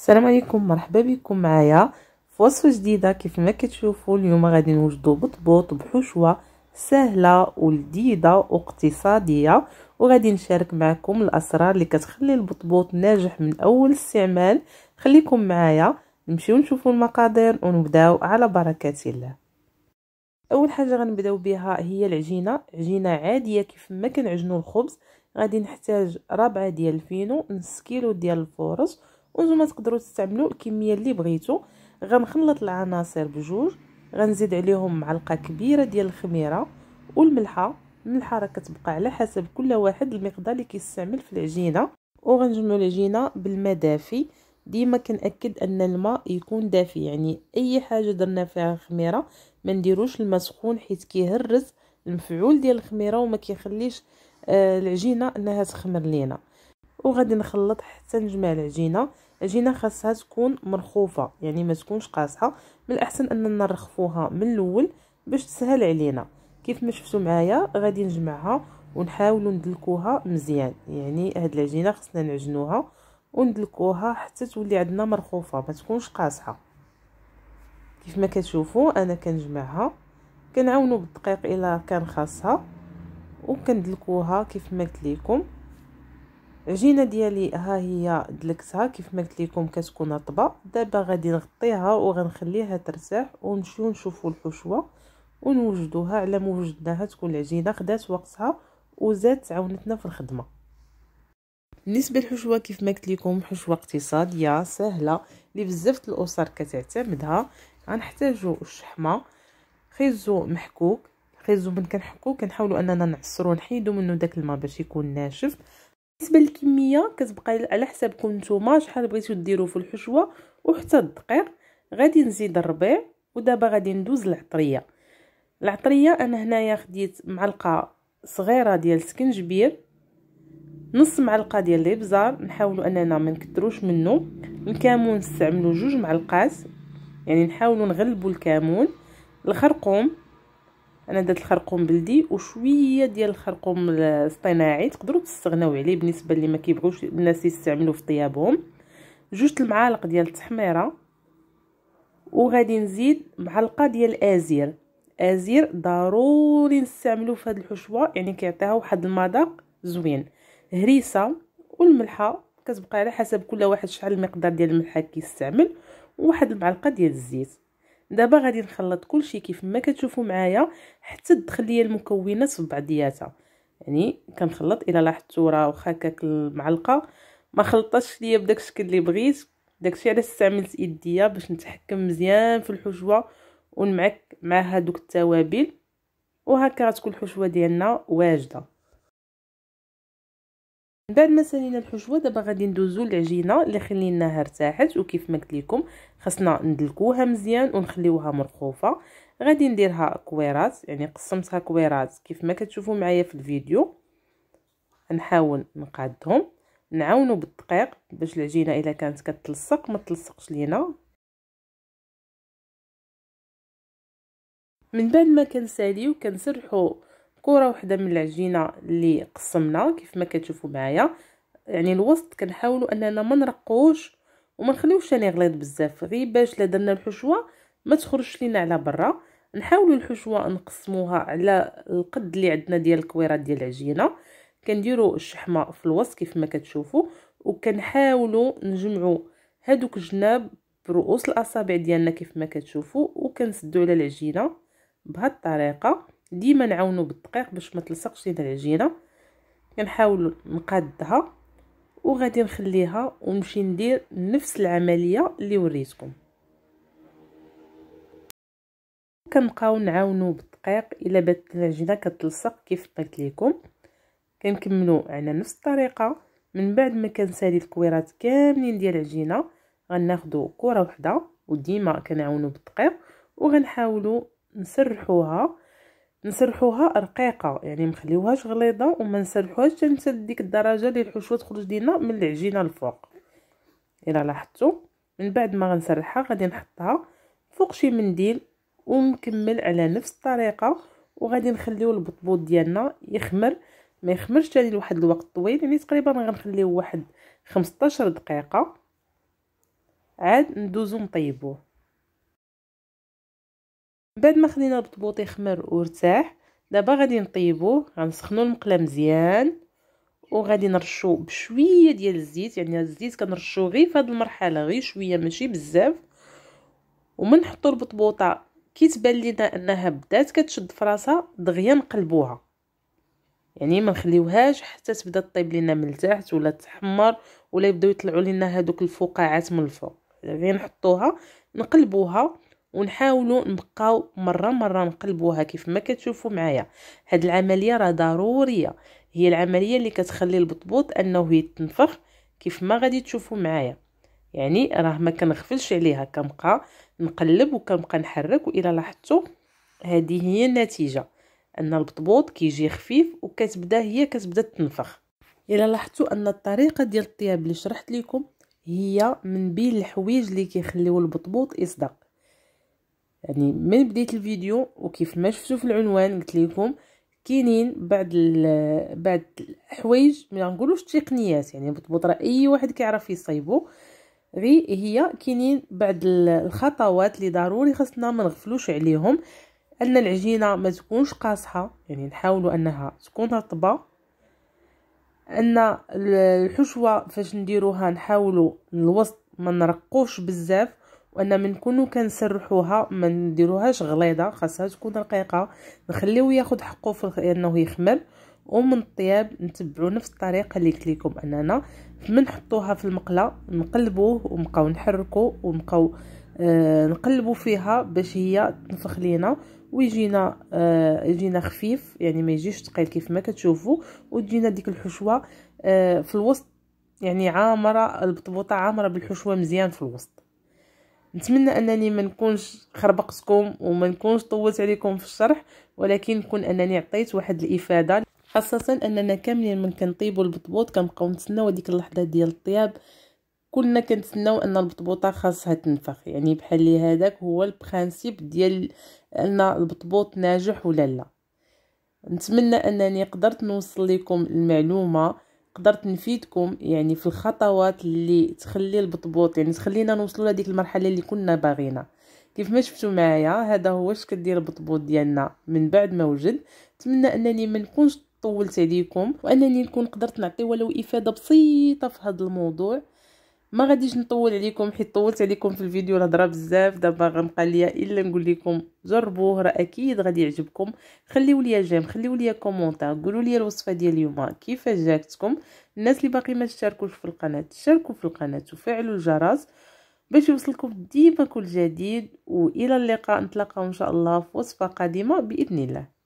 السلام عليكم مرحبا بكم معايا في وصفه جديده كيف ما كتشوفوا اليوم غادي نوجدوا بطبوط بحشوه سهله ولذيذه واقتصاديه وغادي نشارك معكم الاسرار اللي كتخلي البطبوط ناجح من اول استعمال خليكم معايا نمشيو نشوفوا المقادير ونبداو على بركه الله اول حاجه غنبداو بها هي العجينه عجينه عاديه كيف ما كنعجنوا الخبز غادي نحتاج ربعه ديال الفينو نص كيلو ديال الفورص وانتم تقدروا تستعملوا الكميه اللي بغيتو غنخلط العناصر بجوج غنزيد عليهم معلقه كبيره ديال الخميره والملحه الملحه راه كتبقى على حسب كل واحد المقدار اللي كيستعمل في العجينه وغنجمعوا العجينه بالماء دافي ديما كنأكد ان الماء يكون دافي يعني اي حاجه درنا فيها الخميره ما نديروش الماء سخون حيت كيهرس المفعول ديال الخميره وما كيخليش آه، العجينه انها تخمر لينا وغادي نخلط حتى نجمع العجينه العجينه خاصها تكون مرخوفه يعني ما تكونش قاصحه من الاحسن اننا نرخفوها من الاول باش تسهل علينا كيف ما شفتوا معايا غادي نجمعها ونحاولوا ندلكوها مزيان يعني هاد العجينه خصنا نعجنوها وندلكوها حتى تولي عندنا مرخوفه ما تكونش قاصحه كيف ما كتشوفوا انا كنجمعها كنعاونوا بالدقيق الا كان خاصها وكندلكوها كيف ما قلت لكم العجينه ديالي ها هي دلكتها كيف ما قلت لكم كتكون رطبه دابا غادي نغطيها وغنخليها ترتاح ونمشيو نشوفوا الحشوه ونوجدوها على ما وجدناها تكون العجينه خدات وقتها وزادت عاونتنا في الخدمه بالنسبه للحشوه كيف ما قلت لكم حشوه اقتصاديه سهله اللي بزاف الاسر كتعتمدها غنحتاجو الشحمه خيزو محكوك خيزو من كنحكو كنحاولوا اننا نعصرو نحيدو منه داك الماء باش يكون ناشف بالنسبه للكميه كتبقى على حسابكم نتوما شحال بغيتو ديروا في الحشوه وحتى الدقيق غادي نزيد الربيع ودابا غادي ندوز العطريه العطريه انا هنايا خديت معلقه صغيره ديال السكنجبير نص معلقه ديال الابزار نحاولوا اننا ما نكثروش منه الكمون نستعملوا جوج معلقات يعني نحاولوا نغلبوا الكمون الخرقوم انا درت الخرقوم بلدي وشويه ديال الخرقوم الاصطناعي تقدروا تستغناو عليه بالنسبه اللي ما كيبغيوش الناس يستعملوه في طيابهم جوج المعالق ديال التحميره وغادي نزيد معلقه ديال الازير ازير ضروري نستعملوه في هذه الحشوه يعني كيعطيها واحد المذاق زوين هريسه والملحه كتبقى على حسب كل واحد شحال المقدار ديال الملحه كيستعمل وواحد المعلقه ديال الزيت دابا غادي نخلط كلشي كيف ما كتشوفوا معايا حتى تدخل ليا المكونات في بعضياتها يعني كنخلط الا لاحظتوا راه واخا هكاك المعلقه ما خلطتش ليا بداك الشكل اللي بغيت داكشي علاش استعملت يديا باش نتحكم مزيان في الحشوه ونمعك مع دوك التوابل وهكا غتكون الحشوه ديالنا واجده من بعد ما سالينا الحشوه دابا غادي ندوزو للعجينه اللي خليناها ارتاحت وكيف ما قلت لكم خصنا ندلكوها مزيان ونخليوها مرخوفه غادي نديرها كويرات يعني قسمتها كويرات كيف ما كتشوفوا معايا في الفيديو نحاول نقادهم نعاونوا بالدقيق باش العجينه الا كانت كتلصق ما تلصقش لينا من بعد ما كنساليو كنسرحو كره واحده من العجينه اللي قسمنا كيف ما كتشوفوا معايا يعني الوسط كنحاولوا اننا ما نرقوش وما نخليوش انا غليظ بزاف غير باش لا درنا الحشوه ما تخرجش لينا على برا نحاولوا الحشوه نقسموها على القد اللي عندنا ديال الكويرات ديال العجينه كنديروا الشحمه في الوسط كيف ما كتشوفوا وكنحاولوا نجمعوا هادوك الجناب برؤوس الاصابع ديالنا كيف ما كتشوفوا وكنسدوا على العجينه بهاد الطريقه ديما نعاونو بالدقيق باش ما تلصقش لينا العجينه كنحاول نقادها وغادي نخليها ونمشي ندير نفس العمليه اللي وريتكم كنبقاو نعاونو بالدقيق الا بات العجينه كتلصق كيف قلت لكم كنكملو على نفس الطريقه من بعد ما كنسالي الكويرات كاملين ديال العجينه غناخدو كره وحده وديما كنعاونو بالدقيق وغنحاولو نسرحوها نسرحوها رقيقه يعني مخليوهاش غليظه وما نسرحوهاش حتى نسد ديك الدرجه اللي الحشوه تخرج لينا من العجينه الفوق الا لاحظتوا من بعد ما غنسرحها غادي نحطها فوق شي منديل ونكمل على نفس الطريقه وغادي نخليو البطبوط ديالنا يخمر ما يخمرش تاني لواحد الوقت طويل يعني تقريبا غنخليوه واحد 15 دقيقه عاد ندوزو نطيبوه بعد ما خدينا البطبوط يخمر وارتاح دابا غادي نطيبوه غنسخنوا المقله مزيان وغادي نرشو بشويه ديال الزيت يعني الزيت كنرشو غير في هذه المرحله غير شويه ماشي بزاف ومن نحطوا البطبوطه كي تبان لينا انها بدات كتشد فراسها دغيا نقلبوها يعني ما نخليوهاش حتى تبدا طيب لينا من التحت ولا تحمر ولا يبداو يطلعوا لينا هذوك الفقاعات من الفوق غير نحطوها نقلبوها ونحاولوا نبقاو مره مره نقلبوها كيف ما كتشوفوا معايا هاد العمليه راه ضروريه هي العمليه اللي كتخلي البطبوط انه يتنفخ كيف ما غادي تشوفوا معايا يعني راه ما كنغفلش عليها كنبقى نقلب وكنبقى نحرك والى لاحظتوا هذه هي النتيجه ان البطبوط كيجي خفيف وكتبدا هي كتبدا تنفخ الى لاحظتوا ان الطريقه ديال الطياب اللي شرحت لكم هي من بين الحوايج اللي كيخليو البطبوط يصدق يعني من بديت الفيديو وكيف ما شفتوا في العنوان قلت لكم كاينين بعض بعض الحوايج ما نقولوش تقنيات يعني راه اي واحد كيعرف يصايبو غي هي كاينين بعض الخطوات اللي ضروري خصنا ما نغفلوش عليهم ان العجينه ما تكونش قاصحه يعني نحاولوا انها تكون رطبه ان الحشوه فاش نديروها نحاولوا الوسط ما نرقوش بزاف وان من نكونو كنسرحوها ما نديروهاش غليظه خاصها تكون رقيقه نخليو ياخد حقه في انه يخمر ومن الطياب نتبعو نفس الطريقه اللي قلت لكم اننا من نحطوها في المقله نقلبوه ونبقاو نحركو ونبقاو آه نقلبو فيها باش هي تنفخ لينا ويجينا آه يجينا خفيف يعني ما يجيش ثقيل كيف ما كتشوفوا وتجينا ديك الحشوه آه في الوسط يعني عامره البطبوطه عامره بالحشوه مزيان في الوسط نتمنى انني ما نكونش خربقتكم وما نكونش طولت عليكم في الشرح ولكن نكون انني عطيت واحد الافاده خاصه اننا كاملين من كنطيبوا البطبوط كنبقاو نتسناو هذيك اللحظه ديال الطياب كلنا كنتسناو ان البطبوطه خاصها تنفخ يعني بحال لي هذاك هو البرانسيب ديال ان البطبوط ناجح ولا لا نتمنى انني قدرت نوصل لكم المعلومه قدرت نفيدكم يعني في الخطوات اللي تخلي البطبوط يعني تخلينا نوصلوا لهذيك المرحله اللي كنا باغينا كيف ما شفتوا معايا هذا هو اش كدير البطبوط ديالنا من بعد ما وجد نتمنى انني ما نكونش طولت عليكم وانني نكون قدرت نعطي ولو افاده بسيطه في هذا الموضوع ما غاديش نطول عليكم حيت طولت عليكم في الفيديو الهضره بزاف دابا غنبقى ليا الا نقول لكم جربوه راه اكيد غادي يعجبكم خليو ليا جيم خليو ليا كومونتير قولوا ليا الوصفه ديال اليوم كيفاش جاتكم الناس اللي باقي ما اشتركوش في القناه شاركوا في القناه وفعلوا الجرس باش يوصلكم ديما كل جديد والى اللقاء نتلاقاو ان شاء الله في وصفه قادمه باذن الله